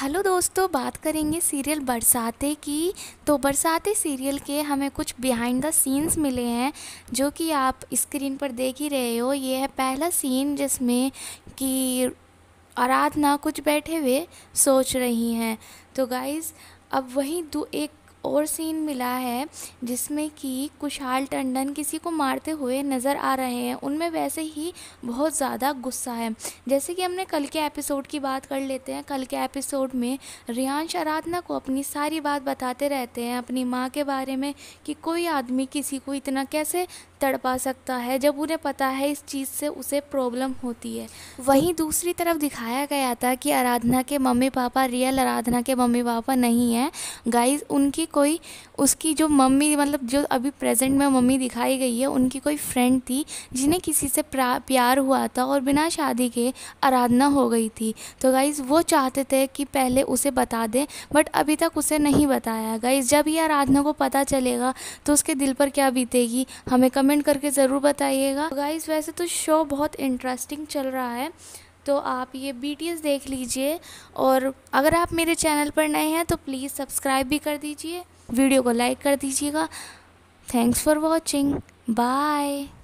hello दोस्तों बात करेंगे सीरियल बरसाते की तो बरसाते सीरियल के हमें कुछ बिहाइंड द सीन्स मिले हैं जो कि आप स्क्रीन पर देख ही रहे हो ये है पहला सीन जिसमें कि आराधना कुछ बैठे हुए सोच रही हैं तो गाइज़ अब वहीं दो एक और सीन मिला है जिसमें कि कुशाल टंडन किसी को मारते हुए नज़र आ रहे हैं उनमें वैसे ही बहुत ज़्यादा गुस्सा है जैसे कि हमने कल के एपिसोड की बात कर लेते हैं कल के एपिसोड में रियान आराधना को अपनी सारी बात बताते रहते हैं अपनी माँ के बारे में कि कोई आदमी किसी को इतना कैसे तड़पा सकता है जब उन्हें पता है इस चीज़ से उसे प्रॉब्लम होती है वहीं दूसरी तरफ दिखाया गया था कि आराधना के मम्मी पापा रियल आराधना के मम्मी पापा नहीं हैं गाइस उनकी कोई उसकी जो मम्मी मतलब जो अभी प्रेजेंट में मम्मी दिखाई गई है उनकी कोई फ्रेंड थी जिन्हें किसी से प्यार हुआ था और बिना शादी के आराधना हो गई थी तो गाइज़ वो चाहते थे कि पहले उसे बता दें बट अभी तक उसे नहीं बताया गाइज़ जब ये आराधना को पता चलेगा तो उसके दिल पर क्या बीतेगी हमें कमेंट करके ज़रूर बताइएगा गाइज़ वैसे तो शो बहुत इंटरेस्टिंग चल रहा है तो आप ये बी देख लीजिए और अगर आप मेरे चैनल पर नए हैं तो प्लीज़ सब्सक्राइब भी कर दीजिए वीडियो को लाइक कर दीजिएगा थैंक्स फॉर वॉचिंग बाय